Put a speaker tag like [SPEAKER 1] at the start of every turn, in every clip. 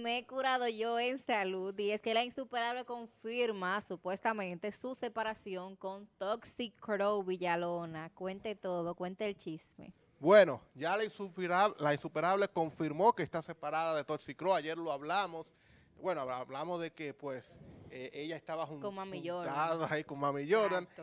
[SPEAKER 1] me he curado yo en salud y es que la insuperable confirma supuestamente su separación con Toxic Crow Villalona. Cuente todo, cuente el chisme.
[SPEAKER 2] Bueno, ya la insuperable, la insuperable confirmó que está separada de Toxic Crow. Ayer lo hablamos. Bueno, hablamos de que pues eh, ella estaba junto con Mami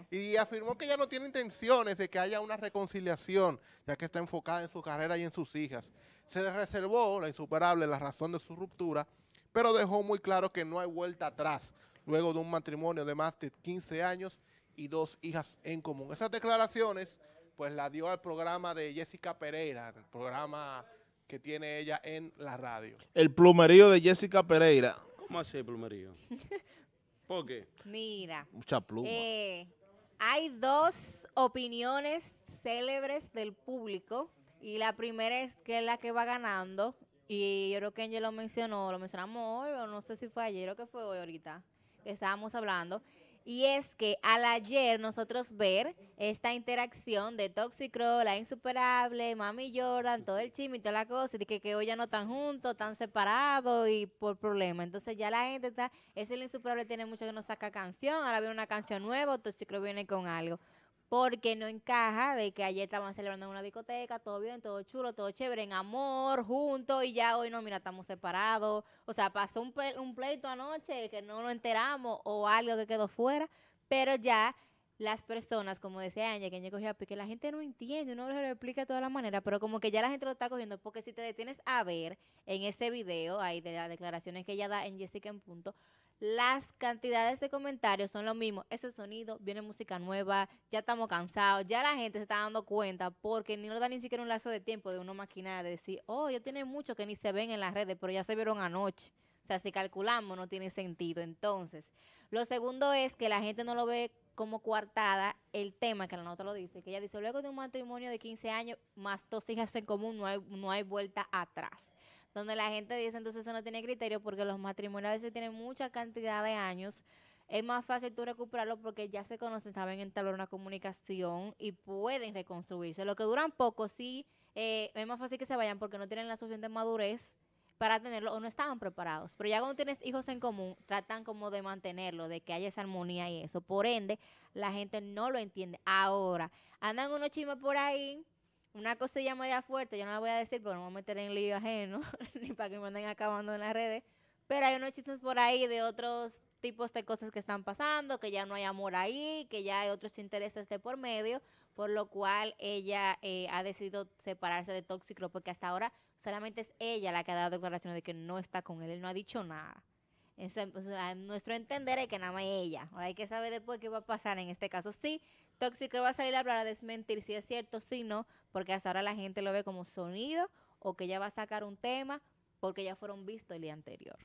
[SPEAKER 2] y afirmó que ella no tiene intenciones de que haya una reconciliación, ya que está enfocada en su carrera y en sus hijas se reservó la insuperable la razón de su ruptura, pero dejó muy claro que no hay vuelta atrás luego de un matrimonio de más de 15 años y dos hijas en común. Esas declaraciones pues la dio al programa de Jessica Pereira, el programa que tiene ella en la radio.
[SPEAKER 3] El plumerío de Jessica Pereira. ¿Cómo hace el plumerío?
[SPEAKER 4] ¿Por qué?
[SPEAKER 1] Mira. Mucha pluma. Eh, hay dos opiniones célebres del público y la primera es que es la que va ganando. Y yo creo que Angel lo mencionó, lo mencionamos hoy, o no sé si fue ayer o que fue hoy ahorita, que estábamos hablando. Y es que al ayer nosotros ver esta interacción de Toxicro, la insuperable, Mami Jordan, todo el chisme y toda la cosa, de que, hoy ya no están juntos, están separados y por problemas. Entonces ya la gente está, es el insuperable tiene mucho que no saca canción, ahora viene una canción nueva, Toxicro viene con algo porque no encaja de que ayer estaban celebrando en una discoteca, todo bien, todo chulo, todo chévere, en amor, juntos, y ya hoy no, mira, estamos separados. O sea, pasó un, un pleito anoche que no lo enteramos o algo que quedó fuera, pero ya las personas, como decía que yo cogía porque pues, la gente no entiende, no les lo explica de todas las maneras, pero como que ya la gente lo está cogiendo, porque si te detienes a ver en ese video ahí de las declaraciones que ella da en Jessica en punto, las cantidades de comentarios son lo mismo. Ese sonido, viene música nueva, ya estamos cansados, ya la gente se está dando cuenta porque ni nos da ni siquiera un lazo de tiempo de uno maquinar, de decir, oh, ya tiene mucho que ni se ven en las redes, pero ya se vieron anoche. O sea, si calculamos no tiene sentido. Entonces, lo segundo es que la gente no lo ve como coartada el tema que la nota lo dice, que ella dice, luego de un matrimonio de 15 años más dos hijas en común, no no hay vuelta atrás donde la gente dice, entonces eso no tiene criterio porque los matrimonios a veces tienen mucha cantidad de años. Es más fácil tú recuperarlo porque ya se conocen, saben entablar una comunicación y pueden reconstruirse. Lo que duran poco, sí, eh, es más fácil que se vayan porque no tienen la suficiente madurez para tenerlo o no estaban preparados. Pero ya cuando tienes hijos en común, tratan como de mantenerlo, de que haya esa armonía y eso. Por ende, la gente no lo entiende. Ahora, andan unos chismes por ahí una cosa media fuerte, yo no la voy a decir porque no me voy a meter en lío ajeno, ni para que me anden acabando en las redes. Pero hay unos chismes por ahí de otros tipos de cosas que están pasando, que ya no hay amor ahí, que ya hay otros intereses de por medio, por lo cual ella eh, ha decidido separarse de Tóxico, porque hasta ahora solamente es ella la que ha dado declaraciones de que no está con él, él no ha dicho nada. En nuestro entender es que nada más ella. Ahora hay que saber después qué va a pasar en este caso. Sí, Tóxico va a salir a hablar a desmentir si es cierto, si no, porque hasta ahora la gente lo ve como sonido o que ya va a sacar un tema porque ya fueron vistos el día anterior.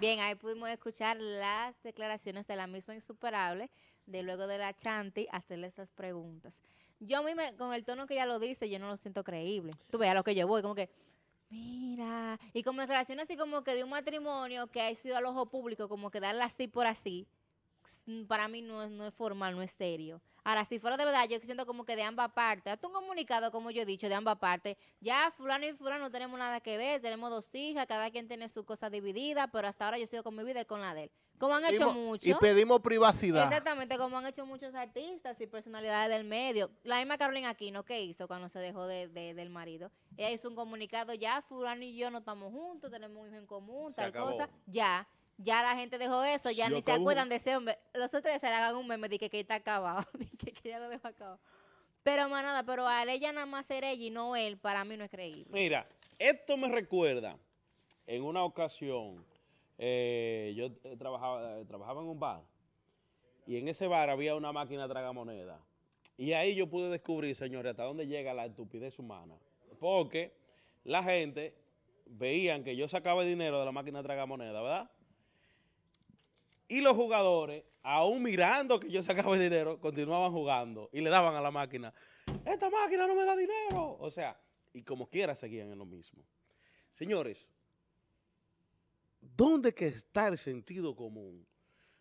[SPEAKER 1] Bien, ahí pudimos escuchar las declaraciones de la misma insuperable, de luego de la Chanti, hacerle esas preguntas. Yo a me con el tono que ella lo dice, yo no lo siento creíble. Tú veas lo que yo voy, como que, mira, y como en relación así como que de un matrimonio que ha sido al ojo público, como que darla así por así, para mí no es, no es formal, no es serio. Ahora, si fuera de verdad, yo siento como que de ambas partes, hasta un comunicado, como yo he dicho, de ambas partes, ya fulano y fulano no tenemos nada que ver, tenemos dos hijas, cada quien tiene su cosa dividida, pero hasta ahora yo sigo con mi vida y con la de él. Como han hecho muchos. Y pedimos privacidad. Exactamente, como han hecho muchos artistas y personalidades del medio. La misma Carolina Aquino, ¿qué hizo cuando se dejó de, del marido? Ella hizo un comunicado, ya fulano y yo no estamos juntos, tenemos un hijo en común, tal cosa, ya ya la gente dejó eso, ya ni se acuerdan de ese hombre. Los otros se le hagan un meme de que, que está acabado, que, ya lo dejó acabado. Pero más nada, pero a ella nada más ser ella y no él, para mí no es creíble.
[SPEAKER 4] Mira, esto me recuerda en una ocasión, eh, yo eh, trabajaba, eh, trabajaba en un bar y en ese bar había una máquina tragamonedas Y ahí yo pude descubrir, señores, hasta dónde llega la estupidez humana. Porque la gente veían que yo sacaba dinero de la máquina tragamonedas ¿verdad? Y los jugadores, aún mirando que yo sacaba el dinero, continuaban jugando y le daban a la máquina, esta máquina no me da dinero. O sea, y como quiera seguían en lo mismo. Señores, ¿dónde que está el sentido común?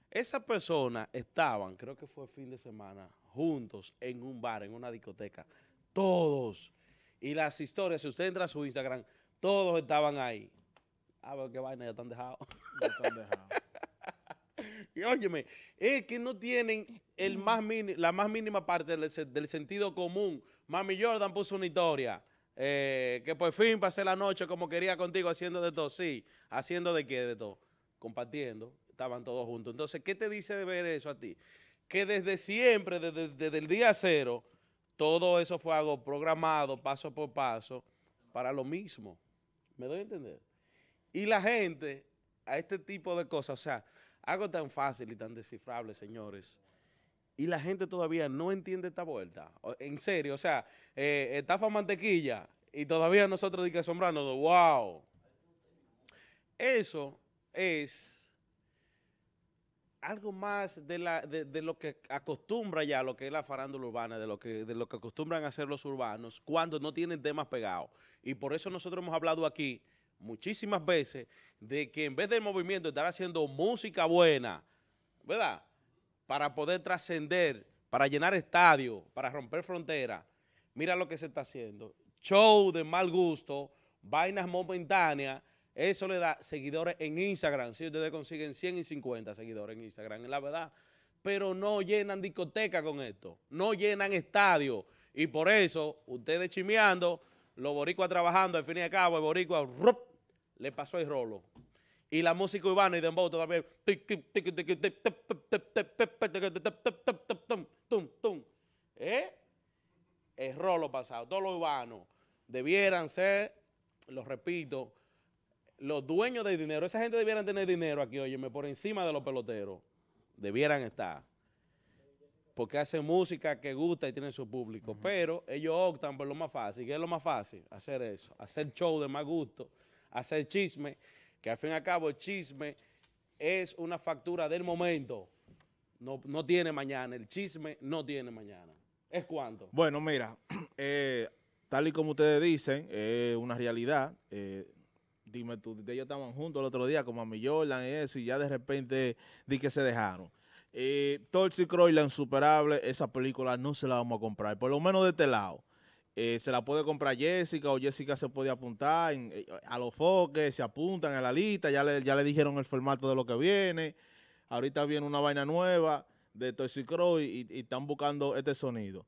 [SPEAKER 4] Esas personas estaban, creo que fue el fin de semana, juntos en un bar, en una discoteca, todos. Y las historias, si usted entra a su Instagram, todos estaban ahí. Ah, pero qué vaina, ya están dejados. Ya están dejados. Y óyeme, es que no tienen el más la más mínima parte del, sentido común. Mami Jordan puso una historia. Eh, que por fin pasé la noche como quería contigo haciendo de todo. Sí, haciendo de qué de todo. Compartiendo. Estaban todos juntos. Entonces, ¿qué te dice de ver eso a ti? Que desde siempre, desde, desde el día cero, todo eso fue algo programado paso por paso para lo mismo. ¿Me doy a entender? Y la gente a este tipo de cosas, o sea, algo tan fácil y tan descifrable, señores. Y la gente todavía no entiende esta vuelta. En serio, o sea, eh, estafa mantequilla y todavía nosotros que asombrándonos, wow. Eso es algo más de, lo que acostumbra ya lo que es la farándula urbana, de lo, que, de lo que acostumbran hacer los urbanos cuando no tienen temas pegados. Y por eso nosotros hemos hablado aquí muchísimas veces de que en vez del movimiento estar haciendo música buena, ¿verdad? Para poder trascender, para llenar estadios, para romper fronteras, mira lo que se está haciendo. Show de mal gusto, vainas momentáneas, eso le da seguidores en Instagram. Si ustedes consiguen 150 seguidores en Instagram, es la verdad. Pero no llenan discoteca con esto, no llenan estadios. Y por eso, ustedes chimeando, los boricuas trabajando, al fin y al cabo, el boricua, le pasó el rolo. Y la música urbana y dembow todavía. El rolo pasado. todos los urbanos Debieran ser, lo repito, los dueños del dinero. Esa gente debieran tener dinero aquí, óyeme, por encima de los peloteros. Debieran estar porque hacen música que gusta y tienen su público, pero ellos optan por lo más fácil, ¿Qué es lo más fácil, hacer eso, hacer show de más gusto hacer chisme, que al fin y al cabo el chisme es una factura del momento. No, tiene mañana, el chisme no tiene mañana. ¿Es cuánto?
[SPEAKER 3] Bueno, mira, eh, tal y como ustedes dicen, es una realidad. Eh, dime tú, ellos estaban juntos el otro día, como a mi Jordan y eso, y ya de repente di que se dejaron. Eh, y Croy, la insuperable, esa película no se la vamos a comprar, por lo menos de este lado. Eh, se la puede comprar Jessica o Jessica se puede apuntar eh, a los foques, se apuntan a la lista, ya le, ya le dijeron el formato de lo que viene. Ahorita viene una vaina nueva de Toxic Crow y, y, están buscando este sonido.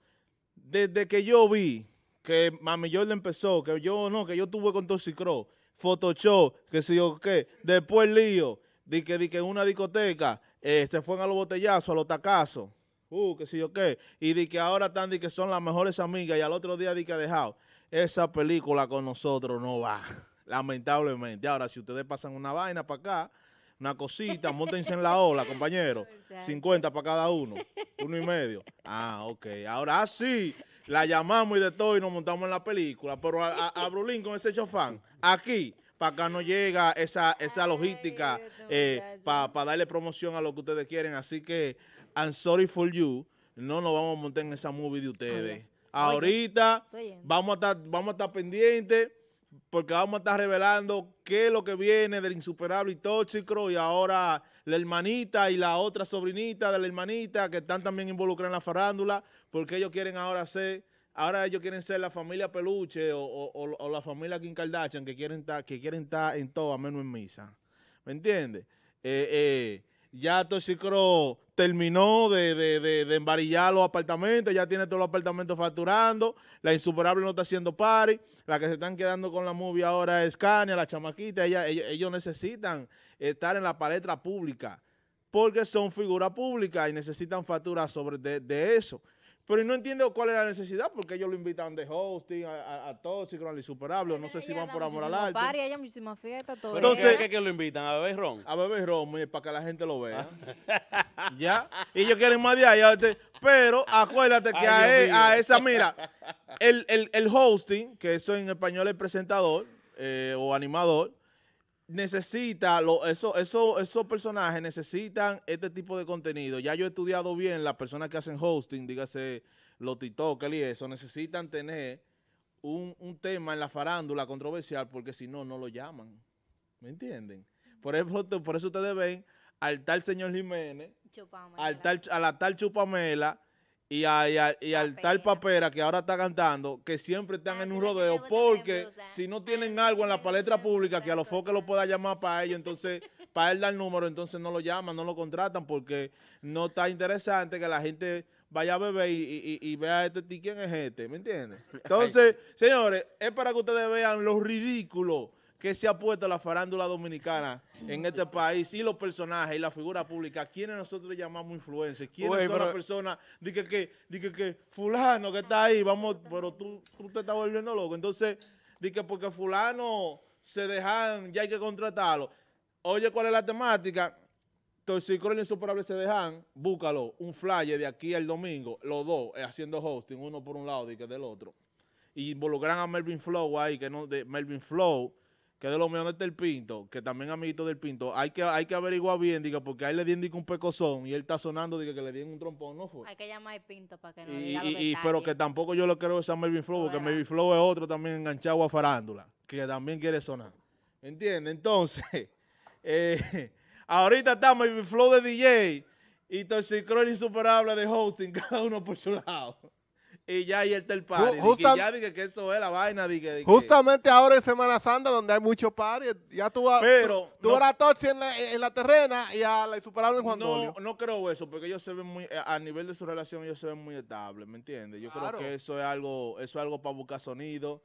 [SPEAKER 3] Desde que yo vi que Mami le empezó, que yo no, que yo tuve con Toxic Crow, Photoshop, que si yo qué, después lío, di que, di que en una discoteca eh, se fueron a los botellazos, a los tacazos. Uh, que si yo qué. Y di que ahora están de que son las mejores amigas y al otro día di que ha dejado. Esa película con nosotros no va, lamentablemente. Ahora, si ustedes pasan una vaina para acá, una cosita, montense en la ola, compañero. 50 para cada uno, uno y medio. Ah, ok. Ahora ah, sí, la llamamos y de todo y nos montamos en la película. Pero a, Brulín con ese chofán, aquí, para acá no llega esa, esa logística eh, para darle promoción a lo que ustedes quieren. Así que... I'm sorry for you, no nos vamos a montar en esa movie de ustedes. Ahorita vamos a estar, vamos a estar pendientes porque vamos a estar revelando qué es lo que viene del insuperable y tóxico y ahora la hermanita y la otra sobrinita de la hermanita que están también involucradas en la farándula porque ellos quieren ahora ser, ahora ellos quieren ser la familia Peluche o, la familia Kim Kardashian que quieren estar que quieren estar en todo a menos en misa. ¿Me entiendes? Eh, eh, ya Toxicro terminó de, de, embarillar los apartamentos, ya tiene todos los apartamentos facturando, la insuperable no está haciendo party, la que se están quedando con la movie ahora es Cania, la chamaquita, ellos, necesitan estar en la palestra pública porque son figuras públicas y necesitan facturas sobre de, de eso. Pero no entiendo cuál es la necesidad, porque ellos lo invitan de hosting, a, a, a con el insuperable, no sé si van por amor al arte. Party,
[SPEAKER 1] hay muchísimas fiestas, todo Entonces,
[SPEAKER 3] ¿qué que lo invitan? ¿A beber ron? A beber ron, eh, para que la gente lo vea. Ah. ¿Ya? Y ellos quieren más de allá. Este. Pero acuérdate que a, e, a, esa, mira, el, el, el hosting, que eso en español es presentador eh, o animador, necesita, lo, eso, eso, esos personajes necesitan este tipo de contenido. Ya yo he estudiado bien las personas que hacen hosting, dígase los TikTokers y eso, necesitan tener un, tema en la farándula controversial porque si no, no lo llaman. ¿Me entienden? Por eso, por eso ustedes ven al tal señor Jiménez, al tal, a la tal Chupamela, y, y, al tal papera que ahora está cantando, que siempre están ah, en un rodeo, porque si no tienen algo en la palestra pública que a los foques lo pueda llamar para ellos, entonces para él dar el número, entonces no lo llaman, no lo contratan, porque no está interesante que la gente vaya a beber y, y, vea este quién es este, ¿me entiendes? Entonces, señores, es para que ustedes vean lo ridículo que se ha puesto la farándula dominicana en este país y los personajes y la figura pública, quienes nosotros llamamos influencers? ¿Quiénes son las personas? Dije que, que fulano que está ahí, vamos, pero tú, tú te estás volviendo loco. Entonces, que porque fulano se dejan, ya hay que contratarlo. Oye, ¿cuál es la temática? el Insuperable se dejan, búscalo, un flyer de aquí al domingo, los dos eh, haciendo hosting, uno por un lado y que del otro. Y involucran a Melvin Flow ahí, que no, de Melvin Flow, que de los meones del Pinto, que también amiguito del Pinto, hay que, hay que averiguar bien, diga, porque ahí le dieron un pecozón y él está sonando, diga, que le dieron un trompón, ¿no fue? Hay que llamar al Pinto para que no y, y, Pero que tampoco yo lo quiero usar a Melvin Flow, porque Melvin Flow es otro también enganchado a farándula, que también quiere sonar. ¿Entiendes? Entonces, eh, ahorita está Melvin Flow de DJ y el Insuperable de hosting, cada uno por su lado y ya y el party. ya dije que eso es la vaina. Dije, Justamente
[SPEAKER 2] ahora en Semana Santa, donde hay mucho party, ya tú, vas tú, a Toxi en la, en la, terrena y a la insuperable en Juan No,
[SPEAKER 3] no creo eso, porque ellos se ven muy, a nivel de su relación, ellos se ven muy estables, ¿me entiendes? Yo creo que eso es algo, eso es algo para buscar sonido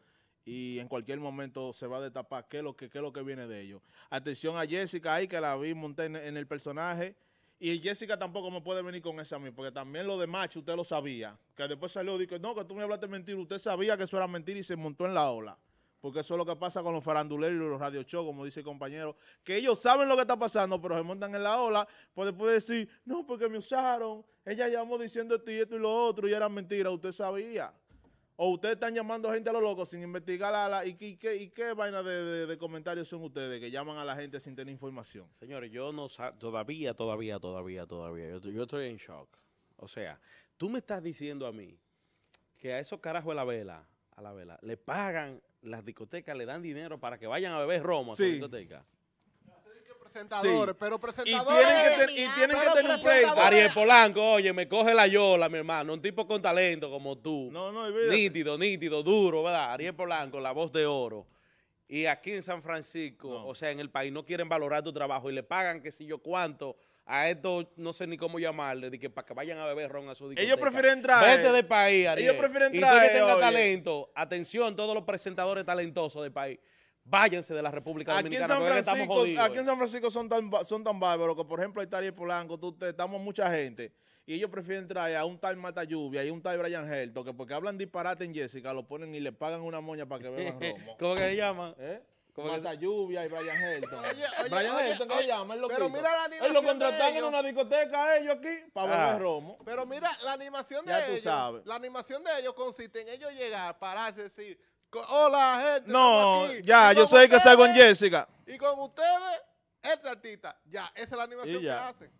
[SPEAKER 3] y en cualquier momento se va a destapar qué es lo que, qué lo que viene de ellos. Atención a Jessica ahí, que la vi monté en, en el personaje. Y Jessica tampoco me puede venir con esa a mí, porque también lo de macho usted lo sabía. Que después salió y dijo, no, que tú me hablaste mentira. Usted sabía que eso era mentira y se montó en la ola. Porque eso es lo que pasa con los faranduleros y los radio show, como dice el compañero. Que ellos saben lo que está pasando, pero se montan en la ola. Pues después decir, no, porque me usaron. Ella llamó diciendo esto y esto y lo otro y era mentira. Usted sabía o ustedes están llamando a gente a los locos sin investigar a la... ¿Y qué, y vaina de, comentarios son ustedes que llaman a la gente sin tener información?
[SPEAKER 4] Señores, yo no Todavía, todavía, todavía, todavía. Yo, estoy en shock. O sea, tú me estás diciendo a mí que a esos carajos de la vela, a la vela, le pagan las discotecas, le dan dinero para que vayan a beber romo a su discoteca
[SPEAKER 2] presentadores, pero presentadores. Y tienen que, tener un pleito. Ariel
[SPEAKER 4] Polanco, oye, me coge la yola, mi hermano. Un tipo con talento como tú. No, no, nítido, nítido, duro, ¿verdad? Ariel Polanco, la voz de oro. Y aquí en San Francisco, o sea, en el país, no quieren valorar tu trabajo y le pagan qué sé yo cuánto a estos, no sé ni cómo llamarle, de que para que vayan a beber ron a su Ellos prefieren entrar. Vete de país, Ariel. Ellos prefieren entrar. Y que tenga talento, atención, todos los presentadores talentosos del país váyanse de la República Dominicana. Aquí en
[SPEAKER 3] San Francisco, son, tan, son tan bárbaros que, por ejemplo, hay Tariel Polanco, tú, te, estamos mucha gente. Y ellos prefieren traer a un tal Mata Lluvia y un tal Brian Helton, que porque hablan disparate en Jessica, lo ponen y le pagan una moña para que beban romo. ¿Cómo que ¿Eh? se llama? Mata Lluvia y Brian Helton. Brian oye, Helton, ¿qué se llama? pero mira la animación. lo contratan en una discoteca ellos aquí para ah. beber romo.
[SPEAKER 2] Pero mira, la animación de ya ellos. Tú sabes. La animación de ellos consiste en ellos llegar, pararse, decir Hola,
[SPEAKER 3] gente. No, ya, yo soy el que salgo con Jessica.
[SPEAKER 2] Y con ustedes, este artista. Ya, esa es la animación que hacen.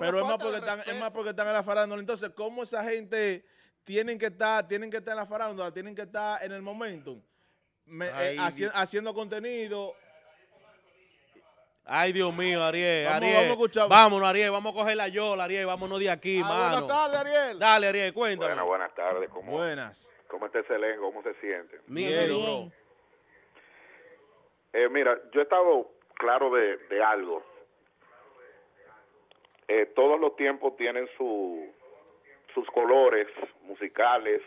[SPEAKER 3] Pero es más, porque están, es más porque están en la farándula. Entonces, ¿cómo esa gente tienen que estar, tienen que estar en la farándula, tienen que estar en el momento? Eh, haciendo contenido,
[SPEAKER 4] Ay, Dios mío, Ariel. Vamos, Ariel. Vamos a escuchar. Vámonos,
[SPEAKER 3] Ariel. Vamos a coger la yola, Ariel.
[SPEAKER 4] Vámonos de aquí, ah, Buenas tardes, Ariel. Dale, Ariel, cuéntame.
[SPEAKER 5] Buenas, buenas tardes. ¿Cómo? Buenas. ¿Cómo está ese ¿Cómo se siente? Miedo. Eh, mira, yo he estado claro de, algo. Eh, todos los tiempos tienen sus colores musicales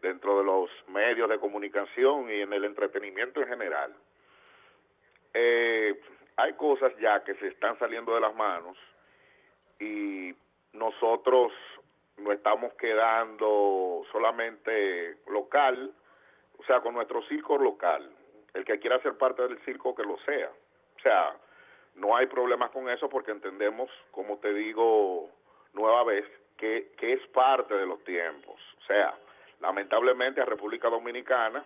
[SPEAKER 5] dentro de los medios de comunicación y en el entretenimiento en general. Eh, hay cosas ya que se están saliendo de las manos y nosotros nos estamos quedando solamente local, o sea, con nuestro circo local. El que quiera ser parte del circo, que lo sea. O sea, no hay problemas con eso porque entendemos, como te digo nueva vez, que, que es parte de los tiempos. O sea, lamentablemente a República Dominicana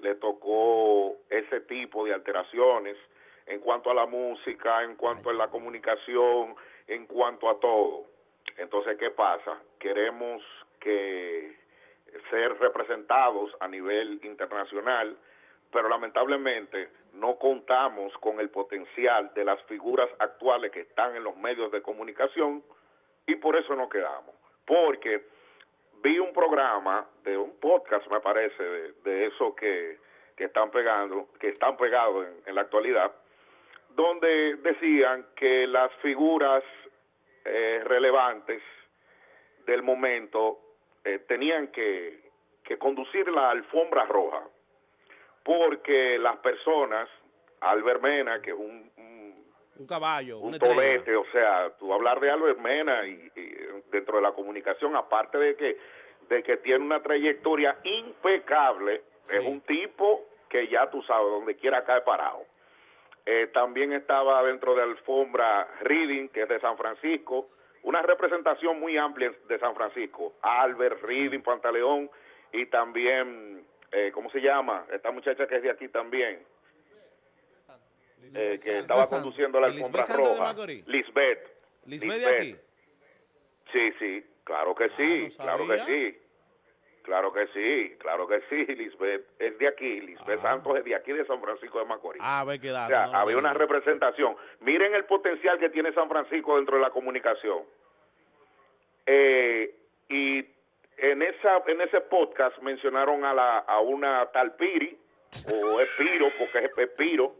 [SPEAKER 5] le tocó ese tipo de alteraciones en cuanto a la música, en cuanto a la comunicación, en cuanto a todo. Entonces, ¿qué pasa? Queremos que ser representados a nivel internacional, pero lamentablemente no contamos con el potencial de las figuras actuales que están en los medios de comunicación y por eso no quedamos. Porque vi un programa de un podcast, me parece, de, eso que, que, están pegando, que están pegados en la actualidad, donde decían que las figuras eh, relevantes del momento eh, tenían que, que conducir la alfombra roja, porque las personas, Albert Mena, que es un,
[SPEAKER 4] un, caballo, un
[SPEAKER 5] tolete, o sea, tú hablar de Albert y, eh, dentro de la comunicación, aparte de que, de que tiene una trayectoria impecable, es un tipo que ya tú sabes, donde quiera cae parado. Eh, también estaba dentro de Alfombra Reading, que es de San Francisco. Una representación muy amplia de San Francisco. Albert, Reading, Pantaleón y también, eh, ¿cómo se llama? Esta muchacha que es de aquí también.
[SPEAKER 4] Eh, que estaba conduciendo la alfombra roja.
[SPEAKER 5] Lisbeth. Lisbeth de aquí. Sí, sí, claro que ah, sí, claro que sí. Claro que sí, claro que sí, Lisbeth. Es de aquí, Lisbeth ah. Santos es de aquí, de San Francisco de Macorís.
[SPEAKER 4] Ah, ver qué da, o había una
[SPEAKER 5] representación. Miren el potencial que tiene San Francisco dentro de la comunicación. Eh, y en esa en ese podcast mencionaron a la a una tal Piri, o Espiro, porque es Pepiro.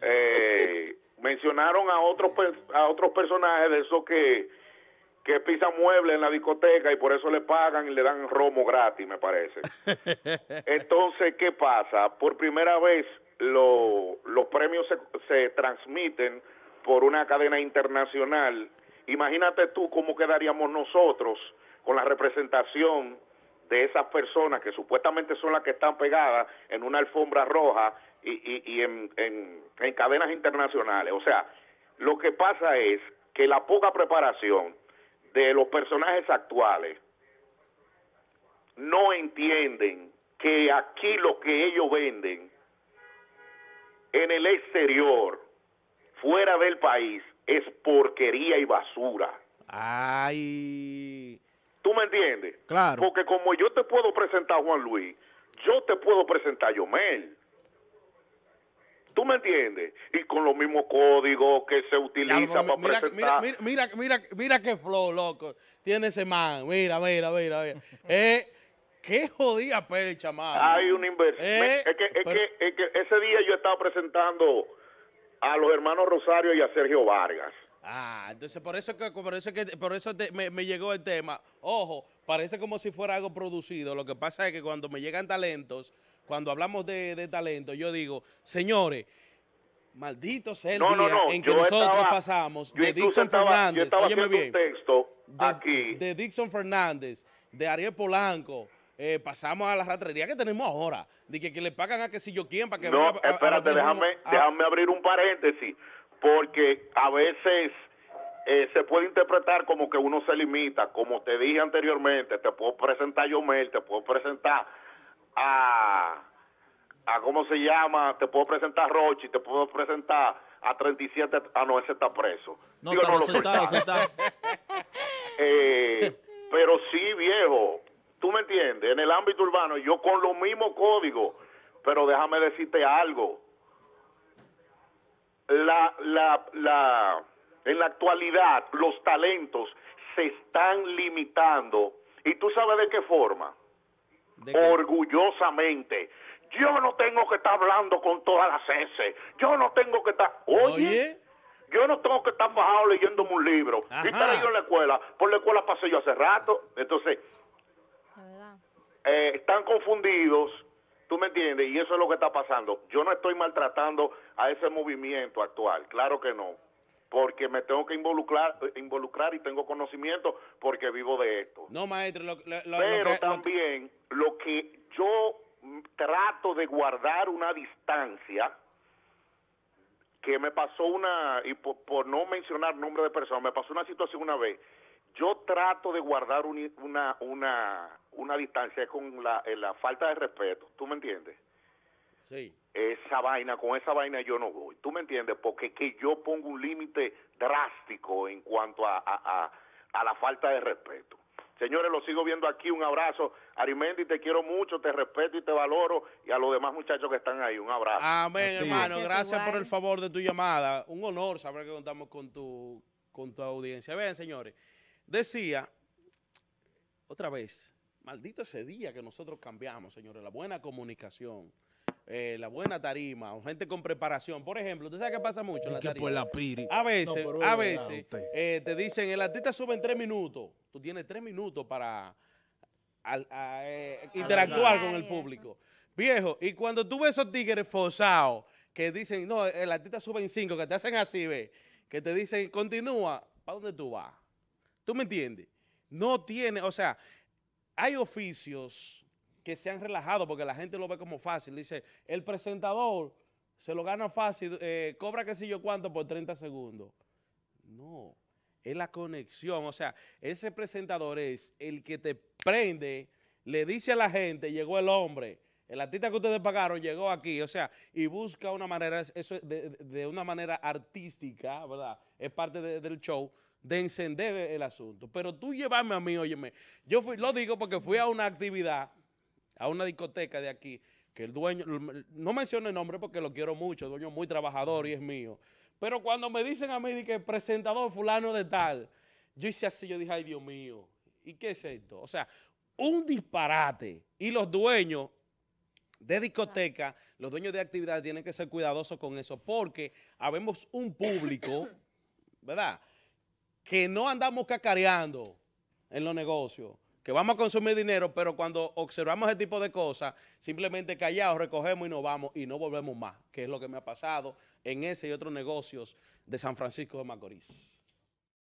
[SPEAKER 5] Eh, mencionaron a otros a otros personajes de esos que que pisa muebles en la discoteca y por eso le pagan y le dan romo gratis, me parece. Entonces, ¿qué pasa? Por primera vez los premios se, se transmiten por una cadena internacional. Imagínate tú cómo quedaríamos nosotros con la representación de esas personas que supuestamente son las que están pegadas en una alfombra roja y, y, y en, en, en cadenas internacionales. O sea, lo que pasa es que la poca preparación de los personajes actuales no entienden que aquí lo que ellos venden en el exterior, fuera del país, es porquería y basura. Ay. ¿Tú me entiendes? Claro. Porque como yo te puedo presentar a Juan Luis, yo te puedo presentar a Yomel. ¿Tú me entiendes? Y con los mismos códigos que se utilizan para mira, presentar. Mira,
[SPEAKER 4] mira, mira, mira, qué flow, loco. Tiene ese man. Mira, mira, mira, mira. Eh, qué jodida percha,
[SPEAKER 5] man. Hay una inversión. Eh, es, que, es, que, ese día yo estaba presentando a los hermanos Rosario y a Sergio Vargas.
[SPEAKER 4] Ah, entonces por eso que, por que, por eso me, me llegó el tema. Ojo, parece como si fuera algo producido. Lo que pasa es que cuando me llegan talentos cuando hablamos de, talento, yo digo, señores, maldito sea el día en que nosotros pasamos de Dixon Fernández, de, Dixon Fernández, de Ariel Polanco, eh, pasamos a la ratería que tenemos ahora, de que, que, le pagan a que si yo quien para que no, venga espérate, déjame,
[SPEAKER 5] déjame abrir un paréntesis, porque a veces eh, se puede interpretar como que uno se limita, como te dije anteriormente, te puedo presentar yo Mel, te puedo presentar a, a ¿cómo se llama? Te puedo presentar a Rochi, te puedo presentar a 37, ah, no, ese está preso. No, no lo eh, pero sí, viejo, tú me entiendes, en el ámbito urbano, yo con los mismos códigos, pero déjame decirte algo. La, la, la, en la actualidad, los talentos se están limitando. ¿Y tú sabes de qué forma? orgullosamente. Yo no tengo que estar hablando con todas las S. Yo no tengo que estar. Oye. Yo no tengo que estar bajado leyéndome un libro. la escuela. Por la escuela pasé yo hace rato. Entonces, eh, están confundidos. ¿Tú me entiendes? Y eso es lo que está pasando. Yo no estoy maltratando a ese movimiento actual. Claro que no porque me tengo que involucrar, involucrar y tengo conocimiento porque vivo de esto.
[SPEAKER 4] No, maestro, lo, lo, pero
[SPEAKER 5] también lo que yo trato de guardar una distancia que me pasó una, y por, no mencionar nombre de personas, me pasó una situación una vez. Yo trato de guardar una, una, una distancia con la, la falta de respeto, ¿tú me entiendes? Esa vaina, con esa vaina yo no voy. ¿Tú me entiendes? Porque que yo pongo un límite drástico en cuanto a, la falta de respeto. Señores, lo sigo viendo aquí. Un abrazo. Arimendi, te quiero mucho, te respeto y te valoro. Y a los demás muchachos que están ahí, un abrazo. Amén, hermano.
[SPEAKER 4] Gracias, por el favor de tu llamada. Un honor saber que contamos con tu, con tu audiencia. Vean, señores, decía, otra vez, maldito ese día que nosotros cambiamos, señores, la buena comunicación. Eh, la buena tarima gente con preparación. Por ejemplo, ¿tú sabes qué pasa mucho la tarima? A veces, a veces eh, te dicen, el artista sube en tres minutos. Tú tienes tres minutos para eh, interactuar con el público. Viejo, y cuando tú ves esos tigres forzados que dicen, no, el artista sube en cinco, que te hacen así, ve, que te dicen, continúa, ¿para dónde tú vas? ¿Tú me entiendes? No tiene, o sea, hay oficios que se han relajado, porque la gente lo ve como fácil. Dice, el presentador se lo gana fácil, eh, cobra qué sé yo cuánto por 30 segundos. No, es la conexión. O sea, ese presentador es el que te prende, le dice a la gente, llegó el hombre, el artista que ustedes pagaron llegó aquí, o sea, y busca una manera, eso de, de una manera artística, ¿verdad? Es parte del show de encender el asunto. Pero tú llevarme a mí, óyeme, yo lo digo porque fui a una actividad a una discoteca de aquí, que el dueño, no menciono el nombre porque lo quiero mucho, el dueño muy trabajador y es mío, pero cuando me dicen a mí que el presentador fulano de tal, yo hice así, yo dije, ay Dios mío, ¿y qué es esto? O sea, un disparate y los dueños de discoteca, los dueños de actividades tienen que ser cuidadosos con eso porque habemos un público, ¿verdad? Que no andamos cacareando en los negocios vamos a consumir dinero, pero cuando observamos ese tipo de cosas, simplemente callados, recogemos y nos vamos y no volvemos más, que es lo que me ha pasado en ese y otros negocios de San Francisco de Macorís.